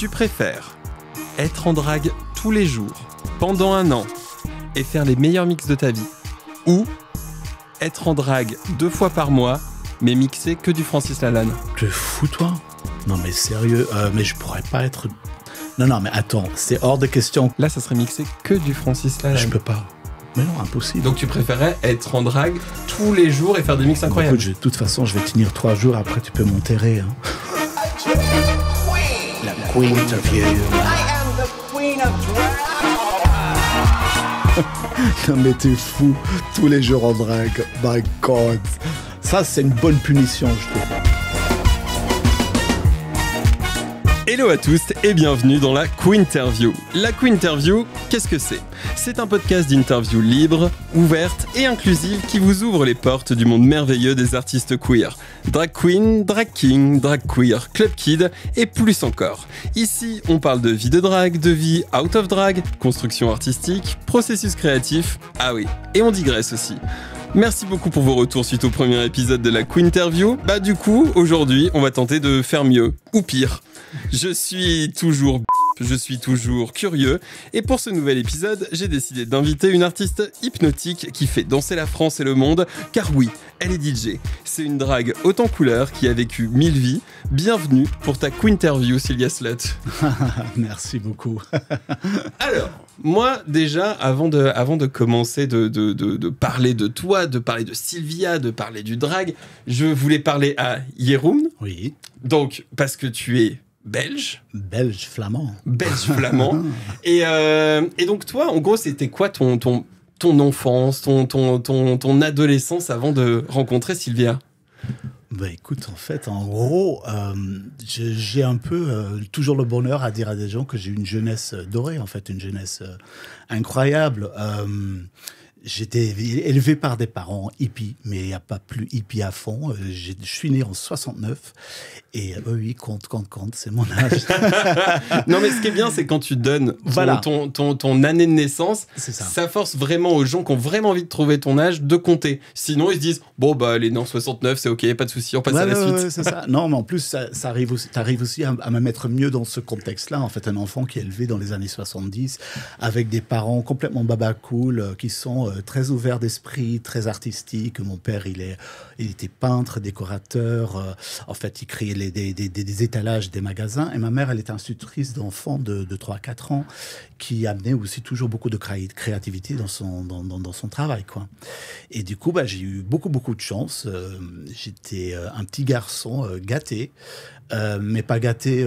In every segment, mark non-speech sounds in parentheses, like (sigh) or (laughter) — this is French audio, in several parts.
Tu préfères être en drague tous les jours pendant un an et faire les meilleurs mix de ta vie ou être en drague deux fois par mois mais mixer que du Francis Lalanne Je fou toi Non mais sérieux, euh, mais je pourrais pas être... Non non mais attends, c'est hors de question. Là ça serait mixer que du Francis Lalanne. Je peux pas. Mais non, impossible. Donc tu préférais être en drague tous les jours et faire des mix bah, incroyables. de toute façon, je vais tenir trois jours, après tu peux m'enterrer. Hein. (laughs) queen of you. I am the queen of drag. non mais t'es fou, tous les jours en drague, my god. Ça c'est une bonne punition je trouve. Hello à tous et bienvenue dans la Q-interview La Q-interview, qu'est-ce que c'est C'est un podcast d'interview libre, ouverte et inclusive qui vous ouvre les portes du monde merveilleux des artistes queer. Drag queen, drag king, drag queer, club kid et plus encore. Ici, on parle de vie de drag, de vie out of drag, construction artistique, processus créatif, ah oui, et on digresse aussi. Merci beaucoup pour vos retours suite au premier épisode de la Quinterview. Bah du coup, aujourd'hui, on va tenter de faire mieux ou pire. Je suis toujours je suis toujours curieux. Et pour ce nouvel épisode, j'ai décidé d'inviter une artiste hypnotique qui fait danser la France et le monde, car oui, elle est DJ. C'est une drague autant couleur qui a vécu mille vies. Bienvenue pour ta Quinterview, Sylvia Slut. (laughs) Merci beaucoup. (laughs) Alors, moi déjà, avant de, avant de commencer de, parler de toi, de parler de Sylvia, de parler du drag, je voulais parler à Yeroun. Oui. Donc, parce que tu es belge. Belge flamand. Belge flamand. (laughs) Euh, et, donc toi, en gros, c'était quoi ton, ton, enfance, ton, ton, adolescence avant de rencontrer Sylvia bah écoute, en fait, en gros, euh, j'ai un peu euh, toujours le bonheur à dire à des gens que j'ai une jeunesse dorée, en fait, une jeunesse incroyable. J'étais élevé par des parents hippies, mais il n'y a pas plus hippie à fond. Je suis né en 69 et oui, compte, compte, compte, c'est mon âge. (laughs) non, mais ce qui est bien, c'est quand tu donnes ton, voilà. ton, ton, année de naissance, ça. force vraiment aux gens qui ont vraiment envie de trouver ton âge de compter. Sinon, ils se disent, bon, bah, les non, 69, c'est OK, pas de souci, on passe à la suite. (laughs) Non, mais en plus, ça, ça arrive aussi, aussi à, me mettre mieux dans ce contexte-là. En fait, un enfant qui est élevé dans les années 70, avec des parents complètement baba cool, euh, qui sont euh, très ouverts d'esprit, très artistiques. Mon père, il est il était peintre, décorateur. Euh, en fait, il créait les, des, étalages des magasins. Et ma mère, elle était institutrice d'enfants de, de 3-4 ans qui amenait aussi toujours beaucoup de créativité dans son, dans, son travail. Quoi. Et du coup, bah, j'ai eu beaucoup, beaucoup de chance. Euh, j'étais euh, un petit garçon gâté. mais pas gâté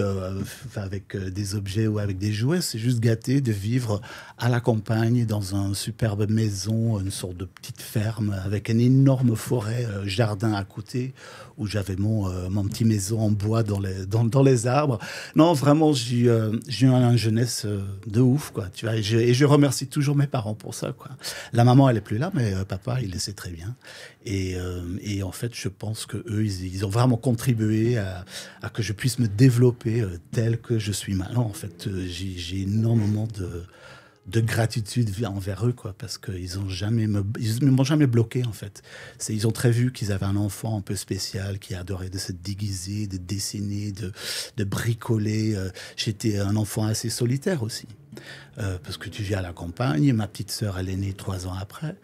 avec des objets ou avec des jouets, c'est juste gâté de vivre à la campagne dans une superbe maison, une sorte de petite ferme avec une énorme forêt jardin à côté où j'avais mon, euh, mon petit maison en bois dans les, dans, dans les arbres. Non, vraiment, j'ai euh, eu une jeunesse euh, de ouf, quoi. Tu vois, et je, remercie toujours mes parents pour ça, quoi. La maman, elle est plus là, mais papa, il le sait très bien. Et, en fait, je pense que eux, ils, ont vraiment contribué à, à, que je puisse me développer tel que je suis maintenant. En fait, j'ai énormément de de gratitude envers eux, quoi, parce qu'ils ont jamais me, m'ont jamais bloqué en fait. C'est, ils ont très vu qu'ils avaient un enfant un peu spécial qui adorait de se déguiser, de dessiner, de, de bricoler. Euh, j'étais un enfant assez solitaire aussi. Euh, parce que tu vis à la campagne. ma petite sœur, elle est née trois ans après.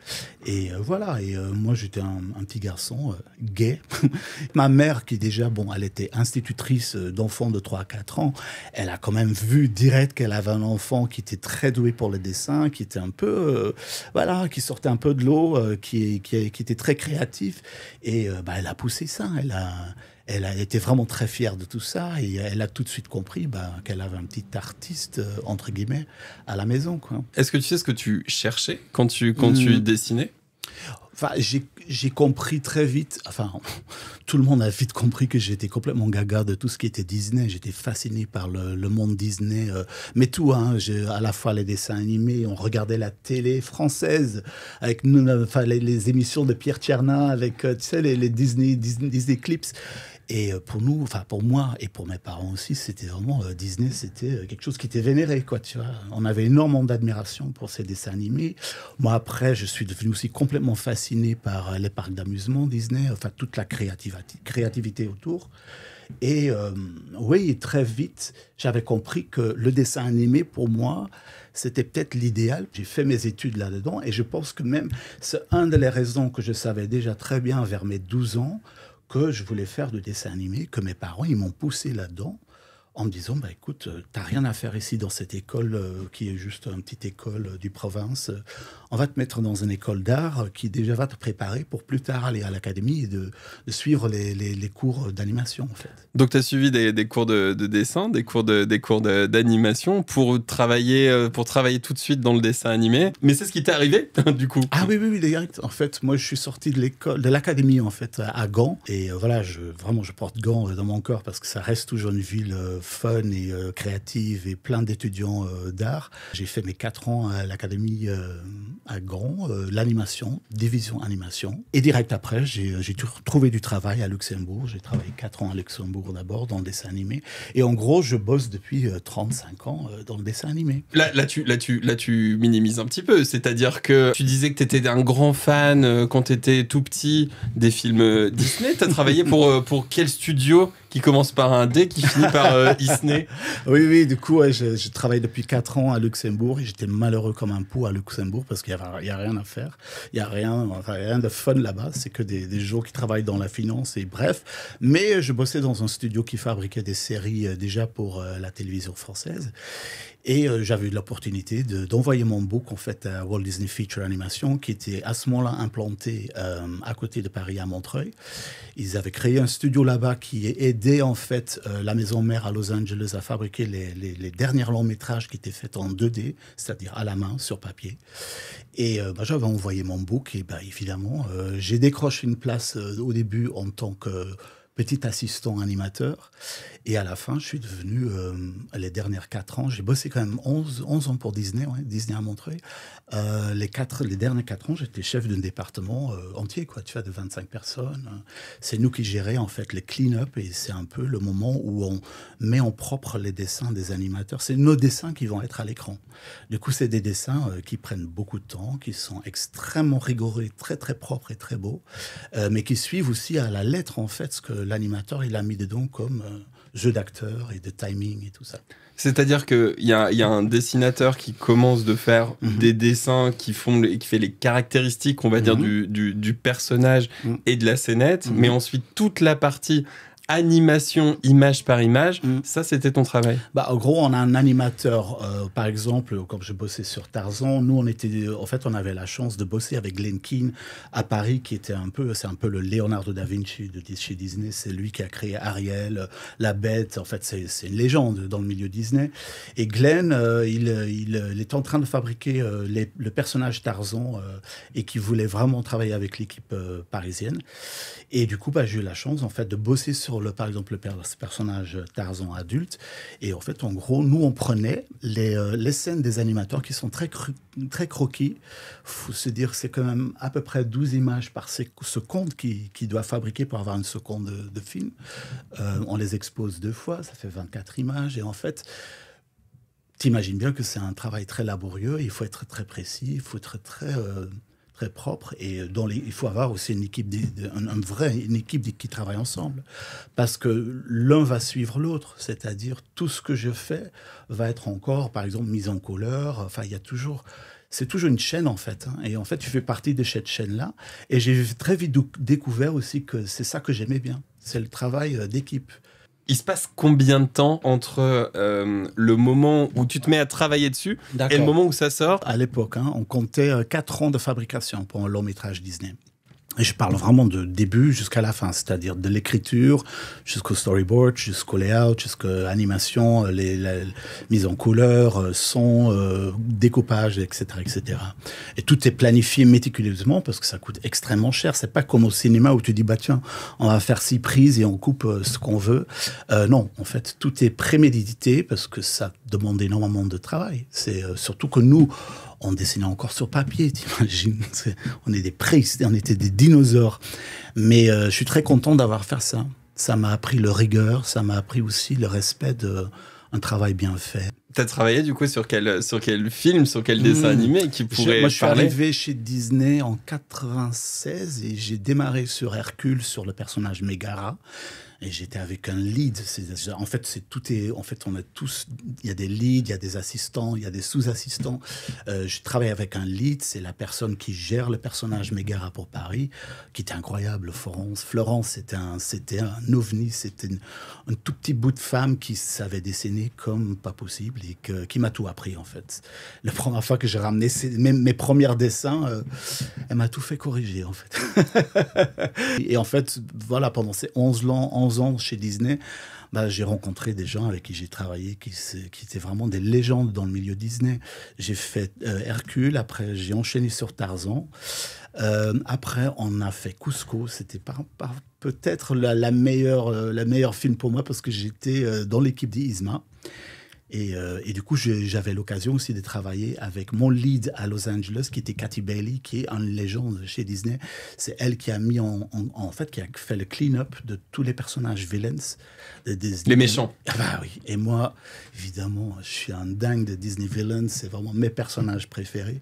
Et euh, voilà. Et euh, moi, j'étais un, petit garçon gay. (laughs) ma mère, qui déjà, bon, elle était institutrice d'enfants de 3 à 4 ans, elle a quand même vu direct qu'elle avait un enfant qui était très doué pour le dessin, qui était un peu, voilà, qui sortait un peu de l'eau, qui, était très créatif. Et bah, elle a poussé ça. Elle a, elle a été vraiment très fière de tout ça et elle a tout de suite compris ben, qu'elle avait un petit artiste, euh, entre guillemets, à la maison. Est-ce que tu sais ce que tu cherchais quand tu, quand tu hmm. dessinais Enfin, j'ai compris très vite, enfin, tout le monde a vite compris que j'étais complètement gaga de tout ce qui était Disney. J'étais fasciné par le, monde Disney, euh, mais tout, hein, à la fois les dessins animés, on regardait la télé française, avec nous, les, émissions de Pierre Tcherna, avec, euh, tu sais, les, les Disney, Disney, Clips. Et euh, pour nous, enfin pour moi et pour mes parents aussi, c'était vraiment euh, Disney, c'était euh, quelque chose qui était vénéré, quoi, tu vois. On avait énormément d'admiration pour ces dessins animés. Moi, après, je suis devenu aussi complètement fasciné par les parcs d'amusement Disney, enfin toute la créativité, créativité autour. Et oui, très vite, j'avais compris que le dessin animé, pour moi, c'était peut-être l'idéal. J'ai fait mes études là-dedans et je pense que même c'est une des raisons que je savais déjà très bien vers mes 12 ans que je voulais faire de dessin animé, que mes parents, ils m'ont poussé là-dedans en me disant bah écoute euh, t'as rien à faire ici dans cette école euh, qui est juste une petite école euh, du province on va te mettre dans une école d'art qui déjà va te préparer pour plus tard aller à l'académie et de, suivre les, cours d'animation en fait donc tu as suivi des, cours de, dessin des cours de, des cours d'animation pour travailler pour travailler tout de suite dans le dessin animé mais c'est ce qui t'est arrivé (laughs) du coup ah oui oui oui direct en fait moi je suis sorti de l'école de l'académie en fait à Gand et voilà je vraiment je porte Gand dans mon corps parce que ça reste toujours une ville fun et euh, créative et plein d'étudiants euh, d'art. J'ai fait mes quatre ans à l'académie euh, à Gand, l'animation, division animation. Et direct après, j'ai trouvé du travail à Luxembourg. J'ai travaillé quatre ans à Luxembourg d'abord dans le dessin animé. Et en gros, je bosse depuis 35 ans dans le dessin animé. Là, là, tu, là, tu, là tu minimises un petit peu. C'est-à-dire que tu disais que tu étais un grand fan quand tu étais tout petit des films Disney. Tu as travaillé pour, pour quel studio qui commence par un D qui finit par euh, (laughs) Oui, oui, du coup, je, travaille depuis 4 ans à Luxembourg et j'étais malheureux comme un pot à Luxembourg parce qu'il n'y a, rien à faire. Il n'y a rien, rien de fun là-bas. C'est que des, gens qui travaillent dans la finance et bref. Mais je bossais dans un studio qui fabriquait des séries euh, déjà pour euh, la télévision française. Et euh, j'avais eu l'opportunité d'envoyer mon book en fait à Walt Disney Feature Animation, qui était à ce moment-là implanté euh, à côté de Paris à Montreuil. Ils avaient créé un studio là-bas qui aidait en fait euh, la maison mère à Los Angeles à fabriquer les, derniers longs métrages qui étaient faits en 2D, c'est-à-dire à la main sur papier. Et bah, j'avais envoyé mon book et bah, évidemment j'ai décroché une place au début en tant que petit assistant animateur. Et à la fin, je suis devenu, euh, les dernières 4 ans, j'ai bossé quand même 11, ans pour Disney, Disney à Montreuil. Euh, les, quatre, les derniers 4 ans, j'étais chef d'un département euh, entier, quoi, tu vois, de 25 personnes. C'est nous qui gérait en fait les clean-up et c'est un peu le moment où on met en propre les dessins des animateurs. C'est nos dessins qui vont être à l'écran. Du coup, c'est des dessins qui prennent beaucoup de temps, qui sont extrêmement rigoureux, très très propres et très beaux, mais qui suivent aussi à la lettre en fait ce que l'animateur il a mis dedans comme jeu d'acteur et de timing et tout ça. C'est-à-dire qu'il y a, y a un dessinateur qui commence de faire mhm. des dessins qui, font les, qui fait les caractéristiques, on va dire, mhm. du, personnage mhm. et de la scénette, mais ensuite toute la partie animation image par image, mm. ça c'était ton travail bah, En gros, on a un animateur, euh, par exemple, quand je bossais sur Tarzan, nous on était, en fait, on avait la chance de bosser avec Glenn Keane à Paris, qui était un peu, c'est un peu le Leonardo da Vinci de chez Disney, c'est lui qui a créé Ariel, la bête, en fait, c'est une légende dans le milieu Disney. Et Glenn, euh, il, il, est en train de fabriquer euh, le personnage Tarzan et qui voulait vraiment travailler avec l'équipe parisienne. Et du coup, bah, j'ai eu la chance, en fait, de bosser sur par exemple, le personnage Tarzan adulte. Et en fait, en gros, nous, on prenait les, euh, les scènes des animateurs qui sont très, cru, très croquis. faut se dire c'est quand même à peu près 12 images par seconde qu'il qui doit fabriquer pour avoir une seconde de, film. Euh, on les expose deux fois, ça fait 24 images. Et en fait, T'imagines bien que c'est un travail très laborieux, il faut être très précis, il faut être très, euh, très propre et dont il faut avoir aussi une équipe, vrai, une équipe qui travaille ensemble. Parce que l'un va suivre l'autre, c'est-à-dire tout ce que je fais va être encore, par exemple, mise en couleur. Enfin, il y a toujours c'est toujours une chaîne en fait. Hein. Et en fait, tu fais partie de cette chaîne-là. Et j'ai très vite découvert aussi que c'est ça que j'aimais bien. C'est le travail euh, d'équipe il se passe combien de temps entre euh, le moment où tu te mets à travailler dessus et le moment où ça sort À l'époque, hein, on comptait 4 euh, ans de fabrication pour un long métrage Disney. Et je parle vraiment de début jusqu'à la fin, c'est-à-dire de l'écriture jusqu'au storyboard, jusqu'au layout, jusqu'à l'animation, euh, les, la mise en couleur, euh, son, euh, découpage, etc., etc. Et tout est planifié méticuleusement parce que ça coûte extrêmement cher. C'est pas comme au cinéma où tu dis bah tiens, on va faire six prises et on coupe ce qu'on veut. non, en fait, tout est prémédité parce que ça demande énormément de travail. C'est surtout que nous, on dessinait encore sur papier, (laughs) t'imagines On est des préhistoriens, on était des dinosaures. Mais euh, je suis très content d'avoir fait ça. Ça m'a appris le rigueur, ça m'a appris aussi le respect d'un travail bien fait. T'as travaillé du coup sur quel, euh, sur quel film, sur quel dessin hmm. animé qui pourrait je, Moi, je suis arrivé chez Disney en 96 et j'ai démarré sur Hercule, sur le personnage Megara. Et j'étais avec un lead. En fait, c'est tout est. En fait, on a tous. Il y a des leads, il y a des assistants, il y a des sous-assistants. Euh, je travaille avec un lead. C'est la personne qui gère le personnage Megara pour Paris, qui était incroyable. Florence, Florence, c'était un, c'était un ovni. C'était un tout petit bout de femme qui savait dessiner comme pas possible et qui m'a tout appris en fait. La première fois que j'ai ramené mes, mes premiers dessins, euh, elle m'a tout fait corriger en fait. (laughs) et en fait, voilà, pendant ces 11 ans, 11 ans chez Disney, bah, j'ai rencontré des gens avec qui j'ai travaillé, qui, qui, étaient vraiment des légendes dans le milieu Disney. J'ai fait euh, Hercule, après j'ai enchaîné sur Tarzan. Euh, après, on a fait Cusco. C'était peut-être la, meilleure, euh, la meilleure film pour moi parce que j'étais dans l'équipe d'Isma. Euh, et, du coup, j'avais l'occasion aussi de travailler avec mon lead à Los Angeles, qui était Cathy Bailey, qui est une légende chez Disney. C'est elle qui a mis en, fait, qui a fait le clean-up de tous les personnages villains de Disney. Les méchants. Ah bah oui. Et moi, évidemment, je suis un dingue de Disney villains. C'est vraiment mes personnages préférés.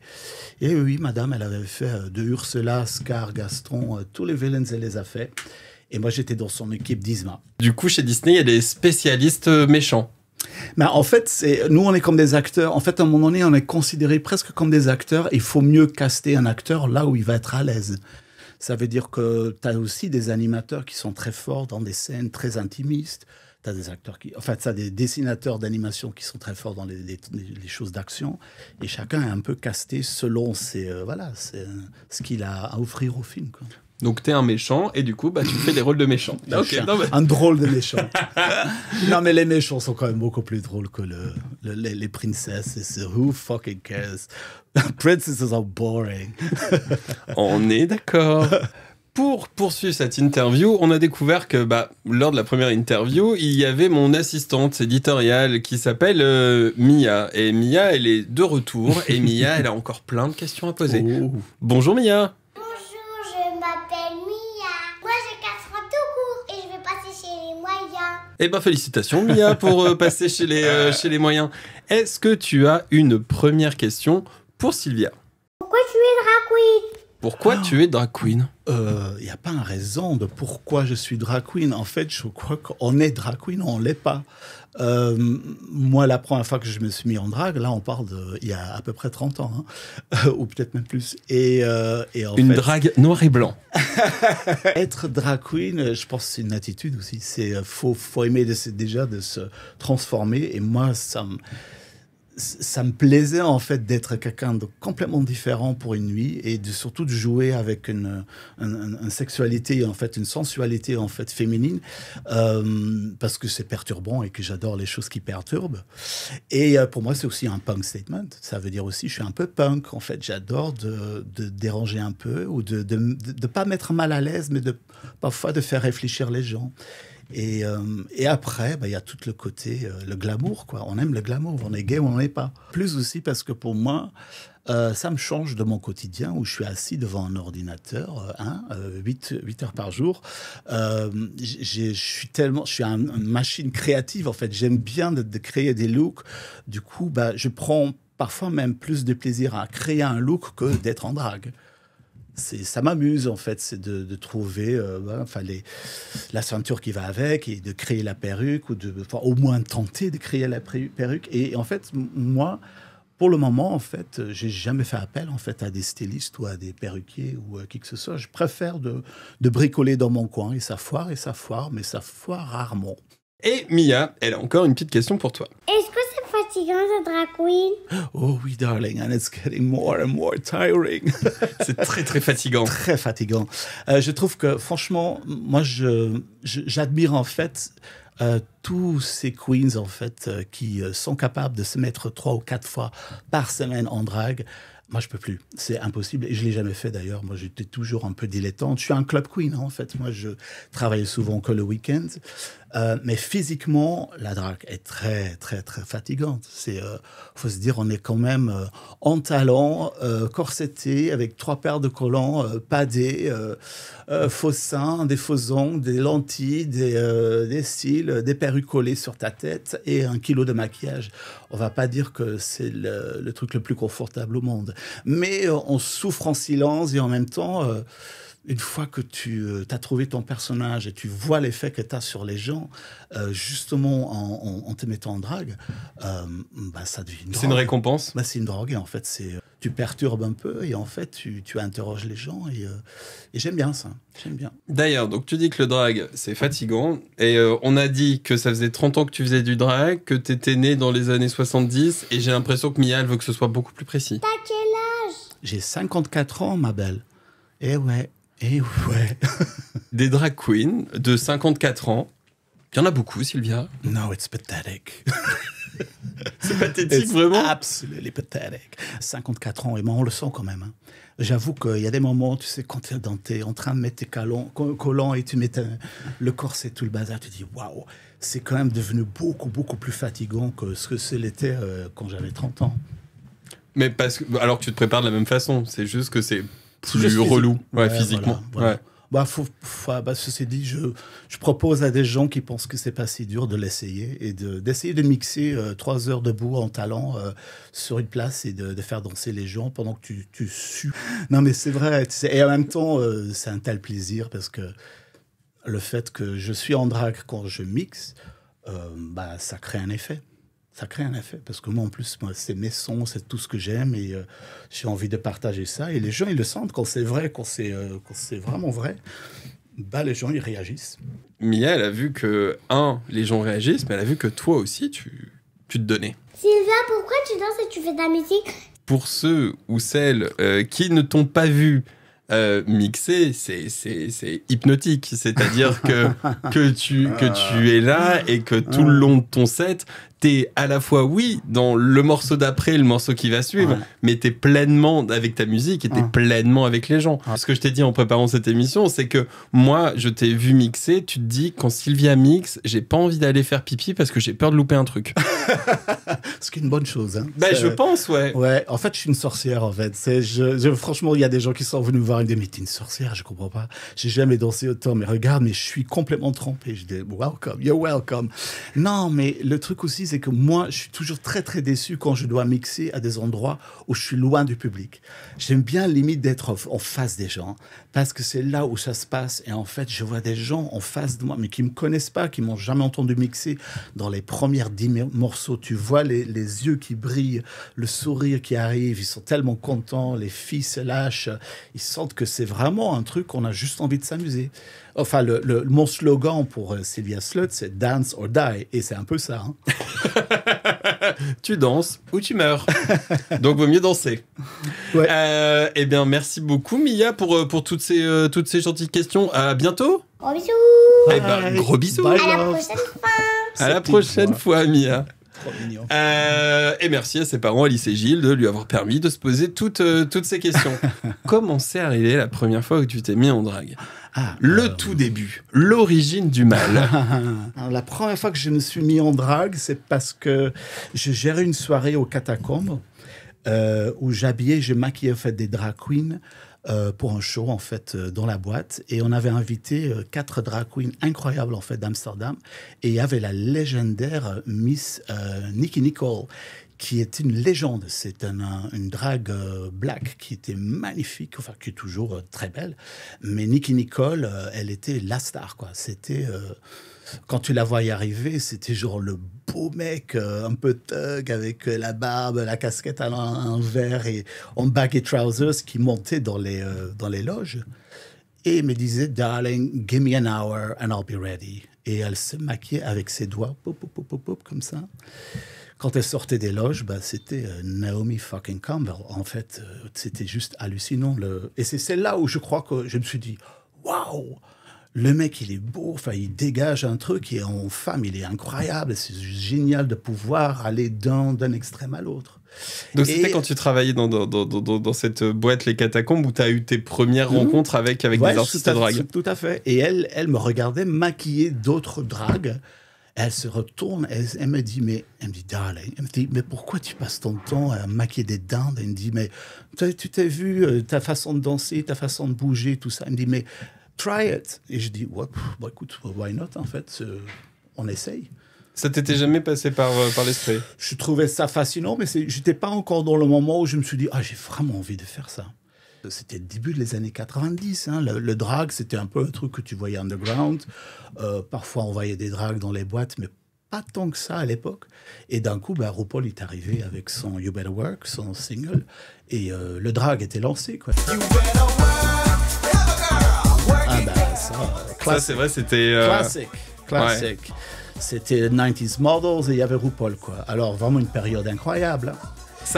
Et oui, madame, elle avait fait euh, de Ursula, Scar, Gaston, euh, tous les villains, elle les a fait. Et moi, j'étais dans son équipe d'Isma. Du coup, chez Disney, il y a des spécialistes méchants en fait, c'est, nous, on est comme des acteurs. En fait, à un moment donné, on est considéré presque comme des acteurs. Il faut mieux caster un acteur là où il va être à l'aise. Ça veut dire que tu as aussi des animateurs qui sont très forts dans des scènes très intimistes. Tu as des acteurs qui. En fait, des dessinateurs d'animation qui sont très forts dans les, choses d'action. Et chacun est un peu casté selon euh, voilà, ce qu'il a à offrir au film. Quoi. Donc t'es un méchant et du coup bah tu fais des rôles de ah, méchant. Un drôle de méchant. (laughs) non mais les méchants sont quand même beaucoup plus drôles que le, les, princesses. who fucking cares? (laughs) Princesses are boring. (laughs) On est d'accord. Pour poursuivre cette interview, on a découvert que bah, lors de la première interview, il y avait mon assistante éditoriale qui s'appelle euh, Mia. Et Mia, elle est de retour. Et Mia, elle a encore plein de questions à poser. Oh. Bonjour Mia. Eh ben félicitations Mia pour euh, passer chez les, euh, chez les moyens. Est-ce que tu as une première question pour Sylvia Pourquoi tu es drag queen Pourquoi tu es drag Il n'y euh, a pas une raison de pourquoi je suis drag queen. En fait, je crois qu'on est drag queen, on l'est pas. Euh, moi, la première fois que je me suis mis en drague, là, on parle de, il y a à peu près 30 ans, hein, (laughs) ou peut-être même plus. Et, euh, une drague noir et blanc. (laughs) être drag queen, je pense, c'est une attitude aussi. C'est euh, faut, faut aimer de, déjà de se transformer. Et moi, ça me ça me plaisait en fait d'être quelqu'un de complètement différent pour une nuit et de, surtout de jouer avec une, sexualité en fait une sensualité en fait féminine euh, parce que c'est perturbant et que j'adore les choses qui perturbent et euh, pour moi c'est aussi un punk statement ça veut dire aussi je suis un peu punk en fait j'adore de, de, déranger un peu ou de ne pas mettre mal à l'aise mais de parfois de faire réfléchir les gens euh, et, après, bah, il y a tout le côté, euh, le glamour, quoi. On aime le glamour, on est gay ou on est pas. Plus aussi parce que pour moi, euh, ça me change de mon quotidien où je suis assis devant un ordinateur, 8, hein, heures par jour. je suis tellement, je suis une machine créative en fait. J'aime bien de, créer des looks. Du coup, bah, je prends parfois même plus de plaisir à créer un look que d'être en drague ça m'amuse en fait, c'est de, trouver euh, enfin, la ceinture qui va avec et de créer la perruque ou de, au moins tenter de créer la perruque. Et en fait, moi, pour le moment, en fait, j'ai jamais fait appel en fait à des stylistes ou à des perruquiers ou à qui que ce soit. Je préfère de, de bricoler dans mon coin et ça foire et ça foire, mais ça foire rarement. Et Mia, elle a encore une petite question pour toi. est que fatigant, ce drag queen. Oh oui, darling, and it's getting more and more tiring. (laughs) c'est très, très fatigant. Très fatigant. Euh, je trouve que, franchement, moi, j'admire je, j'admire en fait euh, tous ces queens, en fait, euh, qui sont capables de se mettre trois ou quatre fois par semaine en drag. Moi, je peux plus. C'est impossible. Et je l'ai jamais fait d'ailleurs. Moi, j'étais toujours un peu dilettante. Je suis un club queen, hein, en fait. Moi, je travaille souvent que le week-end. Euh, mais physiquement, la drague est très, très, très fatigante. C'est, euh, faut se dire, on est quand même euh, en talent, corseté, avec trois paires de collants, padés, faux seins, des faux ongles, des lentilles, des, des cils, des perruques collées sur ta tête et un kilo de maquillage. On va pas dire que c'est le truc le plus confortable au monde, mais on souffre en silence et en même temps une fois que tu euh, as trouvé ton personnage et tu vois l'effet que tu as sur les gens, euh, justement en, en, te mettant en drague, euh, bah, ça devient une C'est une récompense bah, C'est une drogue, et en fait, c'est tu perturbes un peu, et en fait, tu, interroges les gens, et, j'aime bien ça. J'aime bien. D'ailleurs, donc tu dis que le drague, c'est fatigant, et on a dit que ça faisait 30 ans que tu faisais du drague, que tu étais né dans les années 70, et j'ai l'impression que Mia, elle veut que ce soit beaucoup plus précis. T'as quel âge J'ai 54 ans, ma belle. Eh ouais. Et eh ouais. (laughs) des drag queens de 54 ans. Il y en a beaucoup, Sylvia. No, it's pathetic. (laughs) c'est pathétique, vraiment Absolument pathetic. 54 ans, et eh moi, ben, on le sent quand même. Hein. J'avoue qu'il y a des moments, tu sais, quand t'es dans es en train de mettre tes calons, collants et tu mets le le corset, tout le bazar, tu dis waouh, c'est quand même devenu beaucoup, beaucoup plus fatigant que ce que c'était euh, quand j'avais 30 ans. Mais parce que, alors que tu te prépares de la même façon, c'est juste que c'est plus relou physiquement. ceci dit, je, propose à des gens qui pensent que c'est pas si dur de l'essayer et d'essayer de, mixer euh, trois heures debout en talent euh, sur une place et de, faire danser les gens pendant que tu, tu sues. Non, mais c'est vrai. et en même temps, euh, c'est un tel plaisir parce que le fait que je suis en drague quand je mixe, bah, ça crée un effet ça crée un effet. Parce que moi, en plus, c'est mes sons, c'est tout ce que j'aime et euh, j'ai envie de partager ça. Et les gens, ils le sentent quand c'est vrai, euh, quand c'est vraiment vrai. Bah, les gens, ils réagissent. Mia, elle a vu que, un, les gens réagissent, mais elle a vu que toi aussi, tu, tu te donnais. Sylvain, pourquoi tu danses et tu fais de la musique Pour ceux ou celles euh, qui ne t'ont pas vu mixer, c'est hypnotique. C'est-à-dire que, (laughs) que, tu, que tu es là et que tout le long de ton set, t'es à la fois, oui, dans le morceau d'après, le morceau qui va suivre, mais mais t'es pleinement avec ta musique et t'es pleinement avec les gens. Ce que je t'ai dit en préparant cette émission, c'est que moi, je t'ai vu mixer, tu te dis, quand Sylvia mixe, j'ai pas envie d'aller faire pipi parce que j'ai peur de louper un truc. (laughs) Ce qui est une bonne chose. Hein. Bah, je pense, ouais. Ouais, en fait, je suis une sorcière, en fait. C'est, je, franchement, il y a des gens qui sont venus me voir et me disent, mais t'es une sorcière, je comprends pas. J'ai jamais dansé autant, mais regarde, mais je suis complètement trompé. Je dis, welcome, you're welcome. Non, mais le truc aussi, c'est que moi, je suis toujours très, très déçu quand je dois mixer à des endroits où je suis loin du public. J'aime bien limite d'être en face des gens, parce que c'est là où ça se passe. Et en fait, je vois des gens en face de moi, mais qui ne me connaissent pas, qui m'ont jamais entendu mixer. Dans les premières dix morceaux, tu vois les, les yeux qui brillent, le sourire qui arrive, ils sont tellement contents, les filles se lâchent, ils sentent que c'est vraiment un truc qu'on a juste envie de s'amuser. Enfin, le, mon slogan pour euh, Sylvia Slut, c'est Dance or Die. Et c'est un peu ça. Hein. (laughs) tu danses ou tu meurs. Donc, vaut mieux danser. Euh, eh bien, merci beaucoup, Mia, pour, euh, pour toutes, ces, toutes ces gentilles questions. À bientôt. Gros bisous. Eh ben, gros bisous. à la prochaine fois. À la prochaine fois, Mia. et merci à ses parents, Alice et Gilles, de lui avoir permis de se poser toutes, toutes ces questions. (laughs) Comment c'est arrivé la première fois que tu t'es mis en drague ah, le tout euh, début, l'origine du mal. (laughs) (laughs) la première fois que je me suis mis en drague, c'est parce que je gérais une soirée aux catacombes euh, où j'habillais, je maquillais en fait des drag queens euh, pour un show en fait dans la boîte et on avait invité quatre drag queens incroyables en fait d'Amsterdam et il y avait la légendaire Miss Nikki Nicole qui est une légende. C'est une drague euh, black qui était magnifique, enfin qui est toujours euh, très belle. Mais Nicky Nicole, euh, elle était la star, quoi. C'était quand tu la voyais arriver, c'était genre le beau mec, un peu thug, avec la barbe, la casquette à l'envers et en baggy trousers qui montait dans les, dans les loges. Et me disait, darling, give me an hour and I'll be ready. Et elle se maquillait avec ses doigts, pop, pop, pop, comme ça quand elle sortait des loges, bah, c'était euh, Naomi fucking Campbell. En fait, euh, c'était juste hallucinant. Et c'est celle-là où je crois que je me suis dit, waouh, le mec, il est beau, il dégage un truc, et en femme, il est incroyable. C'est génial de pouvoir aller d'un extrême à l'autre. Donc c'était quand tu travaillais dans, dans, cette boîte Les Catacombes où tu as eu tes premières mhm. rencontres avec, avec des artistes drague. Tout à fait. Et elle, elle me regardait maquiller d'autres dragues. Elle se retourne, elle, me dit, mais elle me dit, darling, elle me dit, mais pourquoi tu passes ton temps à maquiller des dindes Elle me dit, mais tu t'es vu euh, ta façon de danser, ta façon de bouger, tout ça. Elle me dit, mais try it. Et je dis, ouais, bah, écoute, why not En fait, on essaye. Ça t'était jamais passé par, euh, par l'esprit Je trouvais ça fascinant, mais je n'étais pas encore dans le moment où je me suis dit, ah, j'ai vraiment envie de faire ça. C'était le début des années 90. Hein. Le, drag, c'était un peu un truc que tu voyais underground. Euh, parfois, on voyait des drags dans les boîtes, mais pas tant que ça à l'époque. Et d'un coup, bah, RuPaul est arrivé avec son You Better Work, son single, et euh, le drag était lancé. Quoi. ça, c'est vrai, c'était... Euh, classique, classique. C'était 90s Models et il y avait RuPaul, quoi. Alors, vraiment une période incroyable. Hein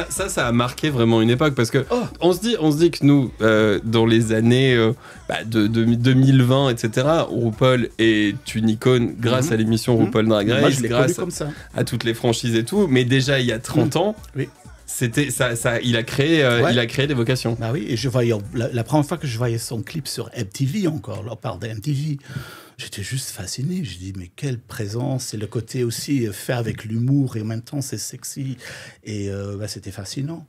ça, ça, a marqué vraiment une époque parce que oh. on se dit, on se dit que nous, euh, dans les années euh, bah, de, 2020, etc., RuPaul est une icône grâce mhm. à l'émission mhm. RuPaul Drag Race, grâce À, toutes les franchises et tout. Mais déjà il y a 30 mhm. ans, c'était ça, ça, il a créé, euh, il a créé des vocations. Bah oui, et je voyais la, première fois que je voyais son clip sur MTV encore, là, on parle de MTV. J'étais juste fasciné. J'ai dit, mais quelle présence Et le côté aussi euh, faire avec l'humour et en même temps, c'est sexy. Et euh, bah, c'était fascinant.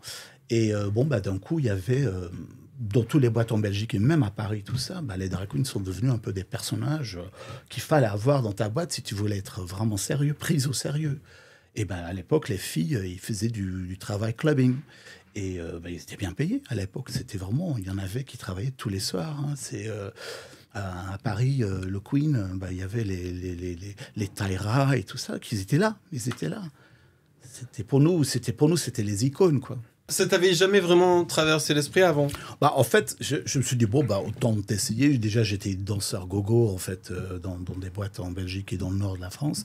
Et euh, bon, bah, d'un coup, il y avait, dans tous les boîtes en Belgique et même à Paris, tout ça, bah, les drag queens sont devenus un peu des personnages qu'il fallait avoir dans ta boîte si tu voulais être vraiment sérieux, prise au sérieux. Et ben à l'époque, les filles, ils faisaient du, travail clubbing. Et ils étaient bien payés à l'époque. C'était vraiment, il y en avait qui travaillaient tous les soirs. Hein. C'est à Paris, euh, le Queen, euh, bah, il y avait les, les, et tout ça, qu'ils étaient là. Ils étaient là. C'était pour nous, c'était pour nous, c'était les icônes, quoi. Ça t'avait jamais vraiment traversé l'esprit avant Bah en fait, je, me suis dit bon bah autant t'essayer. Déjà j'étais danseur gogo en fait euh, dans, des boîtes en Belgique et dans le nord de la France.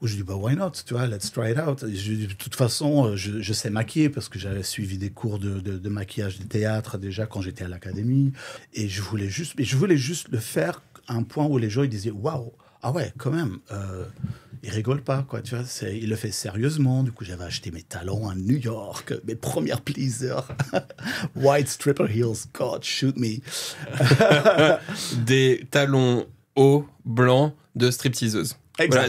Où je dis, bah, why not, tu vois, let's try it out. de toute façon, euh, je, sais maquiller parce que j'avais suivi des cours de, de, maquillage de théâtre déjà quand j'étais à l'académie. Et je voulais juste, mais je voulais juste le faire à un point où les gens ils disaient, waouh, ah ouais, quand même. Euh, il rigole pas, quoi. Tu vois, il le fait sérieusement. Du coup, j'avais acheté mes talons à New York, mes premières pleasers. (laughs) White stripper heels, God, shoot me. (laughs) Des talons hauts, blancs, de stripteaseuse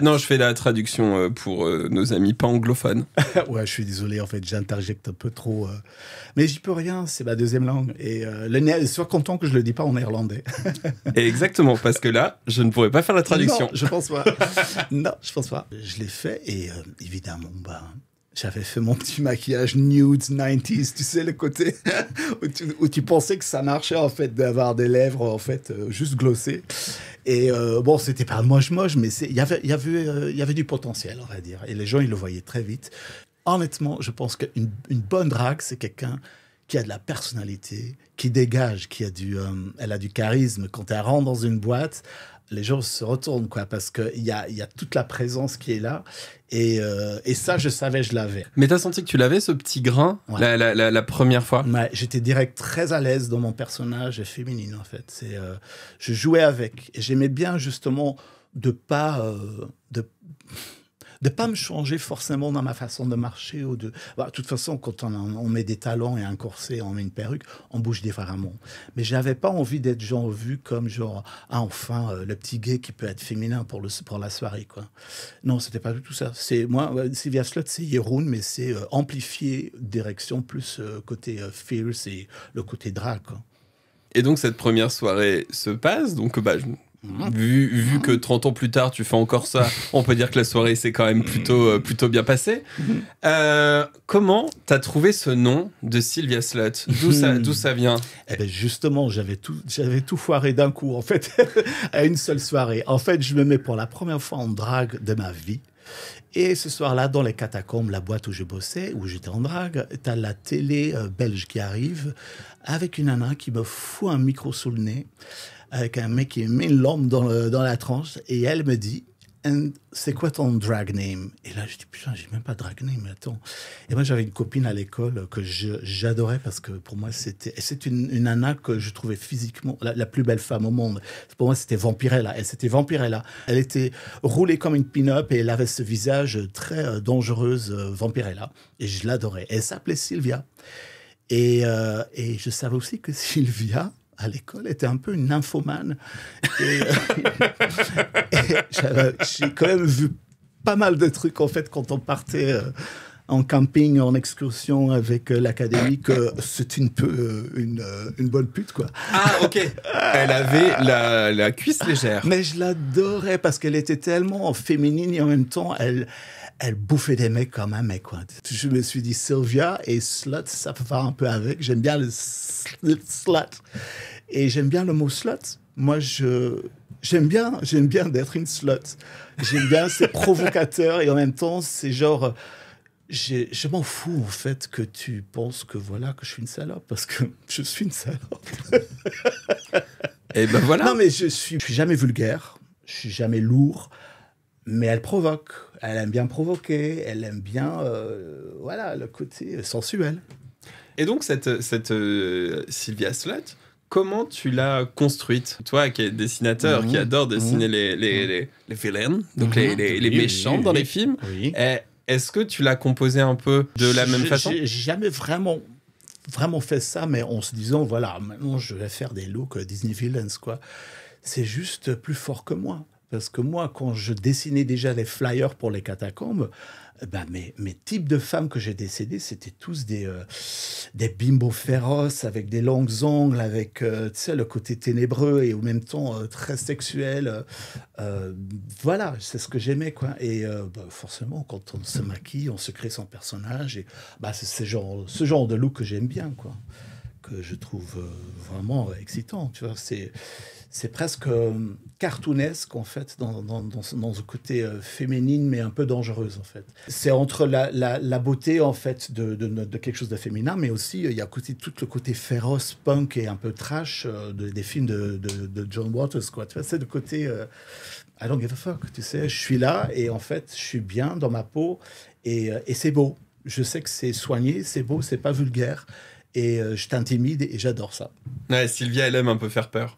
non, je fais la traduction euh, pour euh, nos amis pas anglophones. (laughs) ouais, je suis désolé, en fait, j'interjecte un peu trop. Euh. Mais j'y peux rien, c'est ma deuxième langue. Et sois content que je le dis pas en néerlandais. (laughs) exactement, parce que là, je ne pourrais pas faire la traduction. Non, je pense pas. (laughs) non, je pense pas. Je l'ai fait et évidemment, bah, j'avais fait mon petit maquillage nude 90s, tu sais, le côté (laughs) où, tu, pensais que ça marchait, en fait, d'avoir des lèvres, en fait, euh, juste glossées. Et euh, bon, c'était pas moche-moche, mais il y avait, euh, y avait du potentiel, on va dire. Et les gens, ils le voyaient très vite. Honnêtement, je pense qu'une bonne drague, c'est quelqu'un qui a de la personnalité, qui dégage, qui a du, elle a du charisme. Quand elle rentre dans une boîte, les gens se retournent, quoi, parce qu'il y a, y a toute la présence qui est là. Euh, et, ça, je savais, je l'avais. Mais t'as senti que tu l'avais, ce petit grain, la, première fois J'étais direct très à l'aise dans mon personnage féminin, en fait. C'est, euh, je jouais avec. j'aimais bien, justement, de pas... Euh, de de pas me changer forcément dans ma façon de marcher ou de. Bah, toute façon, quand on, met des talons et un corset, on met une perruque, on bouge différemment. Mais j'avais pas envie d'être genre vu comme genre ah enfin euh, le petit gay qui peut être féminin pour le pour la soirée quoi. Non, c'était pas du tout ça. C'est moi Sylvia Slott, c'est Yeroun, mais c'est euh, amplifié direction plus euh, côté fierce et le côté drag. Et donc cette première soirée se passe, donc bah, Mhm. Vu, vu, que 30 ans plus tard, tu fais encore ça, on peut dire que la soirée s'est quand même plutôt, euh, plutôt bien passée. Mhm. Euh, comment t'as trouvé ce nom de Sylvia Slut D'où ça, ça vient eh ben, Justement, j'avais tout, tout foiré d'un coup, en fait, (laughs) à une seule soirée. En fait, je me mets pour la première fois en drague de ma vie. Et ce soir-là, dans les catacombes, la boîte où je bossais, où j'étais en drague, t'as la télé euh, belge qui arrive avec une nana qui me fout un micro sous le nez avec un mec qui met une lampe dans, la tranche et elle me dit c'est quoi ton drag name Et là, je dis putain, j'ai même pas de drag name, attends. Et moi, j'avais une copine à l'école que j'adorais parce que pour moi, c'était. C'est une, une nana que je trouvais physiquement la, plus belle femme au monde. Pour moi, c'était Vampirella. Elle, c'était Vampirella. Elle était roulée comme une pin-up et elle avait ce visage très euh, dangereuse, euh, Vampirella. Et je l'adorais. Elle s'appelait Sylvia. Et, euh, et je savais aussi que (laughs) Sylvia, à l'école était un peu une infomane. Euh, (laughs) j'ai quand même vu pas mal de trucs en fait quand on partait. Euh, en camping, en excursion avec euh, l'académie, que c'est une peu une, une, bonne pute, quoi. Ah, ok. elle avait la, la, cuisse légère. Mais je l'adorais parce qu'elle était tellement féminine et en même temps, elle, elle bouffait des mecs comme un mec, quoi. Je me suis dit Sylvia et slot, ça peut faire un peu avec. J'aime bien le, slot slut. Et j'aime bien le mot slot. Moi, je, j'aime bien, j'aime bien d'être une slut. J'aime bien, c'est (laughs) provocateur et en même temps, c'est genre, je, m'en fous au fait que tu penses que voilà, que je suis une salope parce que (laughs) je suis une salope. et eh ben voilà. Non, mais je suis, suis jamais vulgaire. Je suis jamais lourd mais elle provoque. Elle aime bien provoquer, elle aime bien euh, voilà, le côté sensuel. Et donc, cette, cette euh, Sylvia Slott, comment tu l'as construite Toi qui es dessinateur, qui mhm. adore dessiner mhm. les, les, mhm. les, donc les, méchants dans les films, eh, est-ce que tu l'as composée un peu de la même façon J'ai jamais vraiment vraiment fait ça, mais en se disant, voilà, maintenant je vais faire des looks Disney Villains, quoi. C'est juste plus fort que moi. Parce que moi, quand je dessinais déjà les flyers pour les catacombes, ben mes, types de femmes que j'ai décédées, c'était tous des, euh, des bimbos féroces, avec des longues ongles, avec euh, le côté ténébreux et au même temps très sexuel. voilà, c'est ce que j'aimais. quoi. Et bah, forcément, quand on se maquille, on se crée son personnage. Et bah c'est ce genre, ce genre de look que j'aime bien, quoi, que je trouve vraiment excitant. Tu vois, c'est c'est presque euh, cartoonesque en fait dans, dans, dans, ce, côté euh, féminine mais un peu dangereuse en fait. C'est entre la, la, beauté en fait de, de, quelque chose de féminin mais aussi euh, il y a côté, tout le côté féroce, punk et un peu trash des films de, John Waters quoi. Tu vois, c'est le côté I don't give a fuck, tu sais, je suis là et en fait je suis bien dans ma peau et, et c'est beau. Je sais que c'est soigné, c'est beau, c'est pas vulgaire et je t'intimide et j'adore ça. Ouais, Sylvia, elle aime un peu faire peur.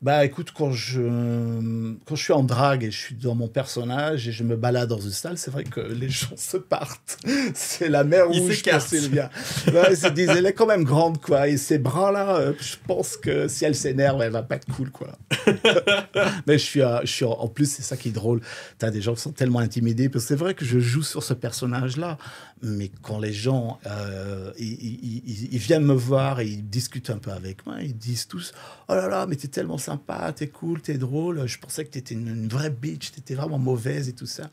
Bah écoute, quand je, quand je suis en drague et je suis dans mon personnage et je me balade dans une salle, c'est vrai que les gens se partent. (laughs) C'est la mer rouge que Sylvia. bah ils se disent, elle est quand même grande, quoi. Et ces bras-là, euh, je pense que si elle s'énerve, elle va pas être cool, quoi. (laughs) Mais je suis, euh, suis en plus, c'est ça qui est drôle. Tu as des gens qui sont tellement intimidés. Parce que c'est vrai que je joue sur ce personnage-là. Mais quand les gens, euh, ils, viennent me voir et ils discutent un peu avec moi, ils disent tous, oh là là, mais t'es tellement sympa, t'es cool, t'es drôle. Je pensais que t'étais une, une vraie bitch, t'étais vraiment mauvaise et tout ça.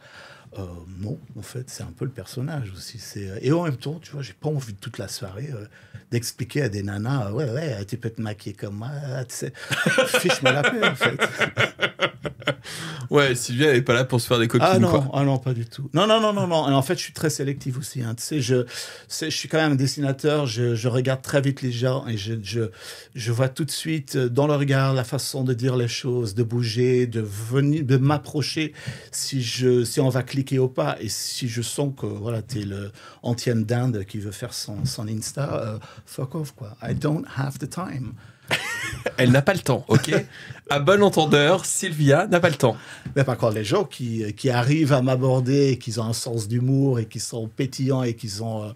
Euh, non, en fait, c'est un peu le personnage aussi. C'est euh, et en même temps, tu vois, j'ai pas envie de toute la soirée euh, d'expliquer à des nanas, ouais, ouais, tu peux te maquiller comme moi, tu sais, (laughs) fiche-moi la paix, en fait. ouais, elle n'est pas là pour se faire des copines. Ah non, quoi. ah non, pas du tout. Non, non, non, non, non. En fait, je suis très sélectif aussi. Hein. Tu sais, je, je suis quand même un dessinateur. Je, je, regarde très vite les gens et je, je, je vois tout de suite dans le regard la façon de dire les choses, de bouger, de venir, de m'approcher. Si je, si on va cliquer et si je sens que voilà, tu es le d'Inde qui veut faire son, son Insta, euh, fuck off quoi. I don't have the time. (laughs) Elle n'a pas le temps, ok À bon entendeur, Sylvia n'a pas le temps. Mais par contre, les gens qui, qui arrivent à m'aborder, qui ont un sens d'humour et qui sont pétillants et qui ont euh,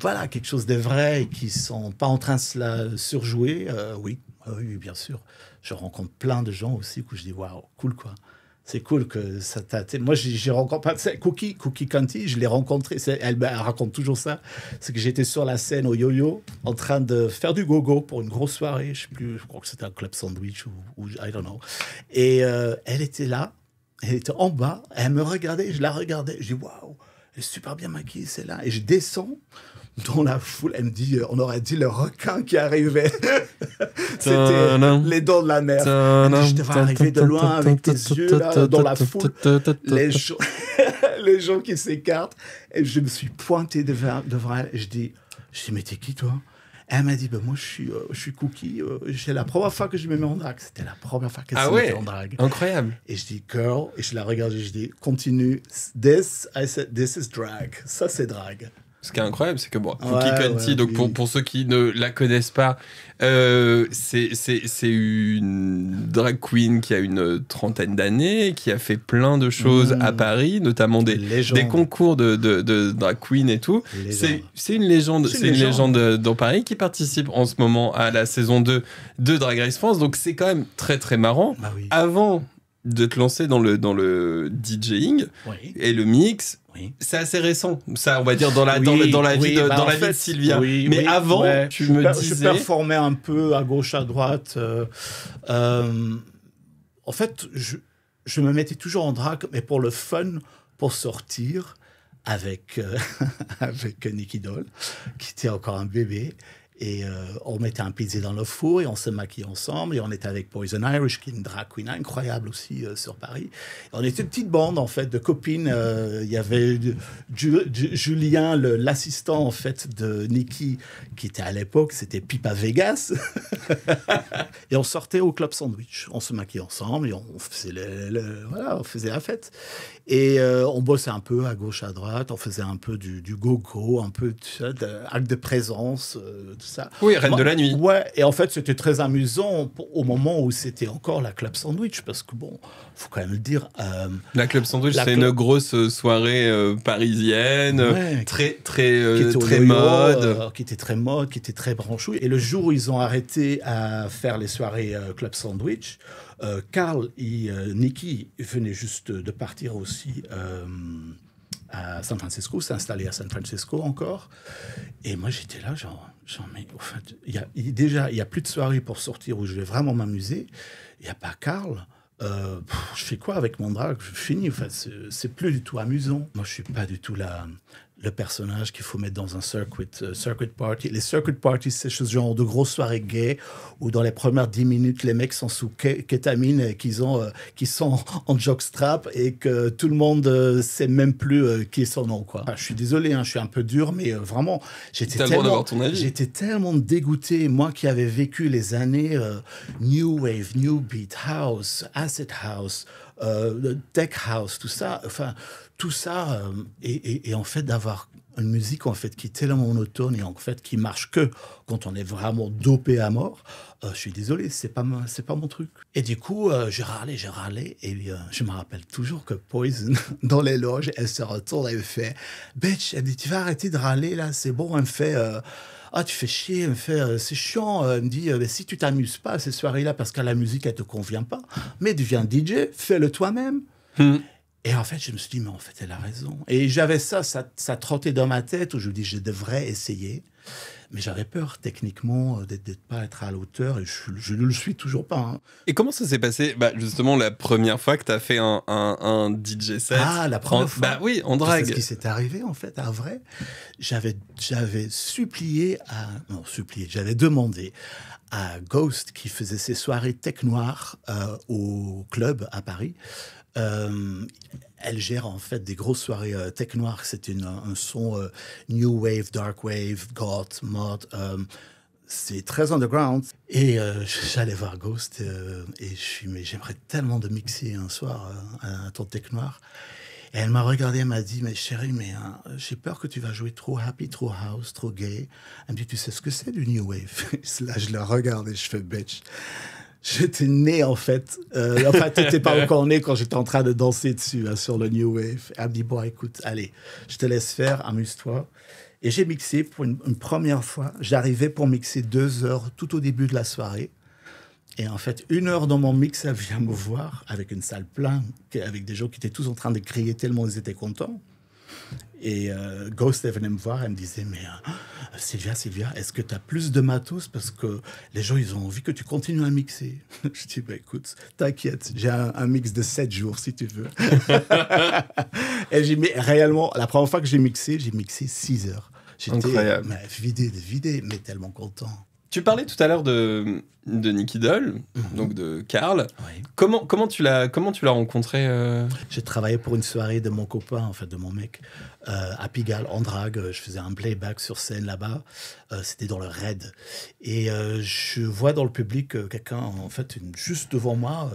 voilà, quelque chose de vrai et qui sont pas en train de se la surjouer, euh, oui, oui, bien sûr. Je rencontre plein de gens aussi que je dis waouh, cool quoi c'est cool que ça t'a. Moi, j'ai rencontré Cookie, Cookie Canty, je l'ai rencontré Elle, elle, raconte toujours ça. C'est que j'étais sur la scène au yo-yo en train de faire du gogo pour une grosse soirée. Je sais plus, je crois que c'était un club sandwich ou, ou I don't know. Et euh, elle était là, elle était en bas, elle me regardait, je la regardais. Je dis waouh, elle est super bien maquillée, c'est là. Et je descends dans la foule, elle me dit, euh, on aurait dit le requin qui arrivait. (laughs) C'était les dents de la mer. je devais arriver de loin avec tes yeux là, dans la foule. Les, gens, les gens qui s'écartent. Et je me suis pointé devant, devant elle. je dis, je dis, mais t'es qui toi elle m'a dit, ben moi, je suis, cookie. c'est la première fois que je me mets en drag. C'était la première fois qu'elle ah me ouais, en drague. Incroyable. Et je dis, girl, et je la regarde et je dis, continue. This, I said, this is drag. Ça, c'est drag. Ce qui est incroyable, c'est que bon, Cookie donc pour, pour ceux qui ne la connaissent pas, euh, c'est une drag queen qui a une trentaine d'années, qui a fait plein de choses mm. à Paris, notamment des, des concours de, de, drag queen et tout. C'est une légende, c'est une légende euh, dans Paris qui participe en ce moment à la saison 2 de Drag Race France, donc c'est quand même très très marrant. Bah Avant de te lancer dans le, dans le DJing et le mix. C'est assez récent, ça, on va dire, dans la, dans, bah, la, vie, de, dans la Sylvia. mais avant, tu me disais... Je performais un peu à gauche, à droite. Euh, euh, en fait, je, me mettais toujours en drague, mais pour le fun, pour sortir avec, euh, (laughs) avec Nicky Doll, qui était encore un bébé. Et euh, on mettait un pizza dans le four et on se maquillait ensemble. Et on était avec Poison Irish, qui est une drag queen incroyable aussi euh, sur Paris. on était une petite bande, en fait, de copines. Euh, il y avait Julien, l'assistant, en fait, de Nicky qui était à l'époque, c'était Pipa Vegas. (laughs) et on sortait au Club Sandwich. On se maquillait ensemble et on, faisait, voilà, on faisait la fête. Et on bossait un peu à gauche, à droite. On faisait un peu du go-go, un peu de, acte de présence. Oui, Reine de la Nuit. Ouais, et en fait, c'était très amusant au moment où c'était encore la Club Sandwich, parce que bon, faut quand même le dire. Euh, la Club Sandwich, c'est une grosse euh, soirée euh, parisienne, très, très, très mode. qui était très mode, qui était très branchouille. Et le jour où ils ont arrêté à faire les soirées Club Sandwich, Carl et Nicky venaient juste de partir aussi à San Francisco, s'installer à San Francisco encore. Et moi, j'étais là, genre, Genre, mais au y déjà, il n'y a plus de soirée pour sortir où je vais vraiment m'amuser. Il n'y a pas Karl. Euh, je fais quoi avec mon drague Je finis. Enfin, c'est plus du tout amusant. Moi, je suis pas du tout là le personnage qu'il faut mettre dans un circuit, euh, circuit party. Les circuit parties, c'est ce genre de grosses soirées gays où dans les premières dix minutes, les mecs sont sous kétamine et qu'ils ont, euh, sont (laughs) en jockstrap et que tout le monde euh, sait même plus qui est son nom. Quoi. Ah, je suis désolé, hein, je suis un peu dur, mais vraiment, j'étais tellement, j'étais tellement dégoûté. Moi qui avais vécu les années New Wave, New Beat House, Acid House, Tech House, tout ça. Enfin, tout ça, euh, et, en fait d'avoir une musique en fait qui est tellement monotone et en fait qui marche que quand on est vraiment dopé à mort, euh, je suis désolé, c'est pas c'est pas mon truc. Et du coup, euh, j'ai râlé, j'ai râlé, et je me rappelle toujours que Poison (laughs) dans les loges, elle se retourne et elle fait, bitch, elle dit tu vas arrêter de râler là, c'est bon, elle me fait ah, tu fais chier, elle me fait, c'est chiant. Elle me dit, si tu t'amuses pas à ces soirées-là parce que la musique, elle te convient pas, mais deviens DJ, fais-le toi-même. Hmm. Et en fait, je me suis dit, mais en fait, elle a raison. Et j'avais ça, ça, ça, trottait dans ma tête où je me dis, je devrais essayer. Mais j'avais peur techniquement euh, d'être, ne pas être à l'auteur et je, ne le suis toujours pas. Hein. Et comment ça s'est passé bah, Justement, la première fois que tu as fait un, un, DJ set. Ah, la première bah fois Bah oui, en drague. C'est ce qui s'est arrivé en fait, à vrai. J'avais, j'avais supplié à. Non, supplié, j'avais demandé à Ghost qui faisait ses soirées tech noires euh, au club à Paris euh, elle gère en fait des grosses soirées euh, tech C'est un son euh, new wave, dark wave, goth, mod. Euh, c'est très underground. Et (laughs) j'allais voir Ghost et je suis, mais j'aimerais tellement de mixer un soir un ton technoir tech noir. Et elle m'a regardé, elle m'a dit, mais chérie, mais hein, j'ai peur que tu vas jouer trop happy, trop house, trop gay. Elle me dit, tu sais ce que c'est du new wave (laughs) Là, je la regarde et je fais bitch. J'étais né en fait. Euh, tu n'étais pas (laughs) encore né quand j'étais en train de danser dessus hein, sur le New Wave. dit, bon, écoute, allez, je te laisse faire, amuse-toi. Et j'ai mixé pour une, une première fois. J'arrivais pour mixer deux heures tout au début de la soirée. Et en fait, une heure dans mon mix, elle vient me voir avec une salle pleine, avec des gens qui étaient tous en train de crier tellement ils étaient contents. Et euh, Ghost venait venait me voir, elle me disait, mais hein, Sylvia, Sylvia, est-ce que tu as plus de matos Parce que les gens, ils ont envie que tu continues à mixer. (laughs) Je dis, bah, écoute, t'inquiète, j'ai un, mix de 7 jours si tu veux. (laughs) et j'ai mais réellement, la première fois que j'ai mixé, j'ai mixé 6 heures. J'étais vidé, vidé, mais tellement content. Tu parlais tout à l'heure de, de Nicky Doll, mhm. donc de Karl. Comment Comment, comment tu l'as rencontré euh J'ai travaillé pour une soirée de mon copain, en fait, de mon mec, euh, à Pigalle, en drague. Je faisais un playback sur scène là-bas. Euh, c'était dans le raid. Et je vois dans le public quelqu'un, en fait, juste devant moi,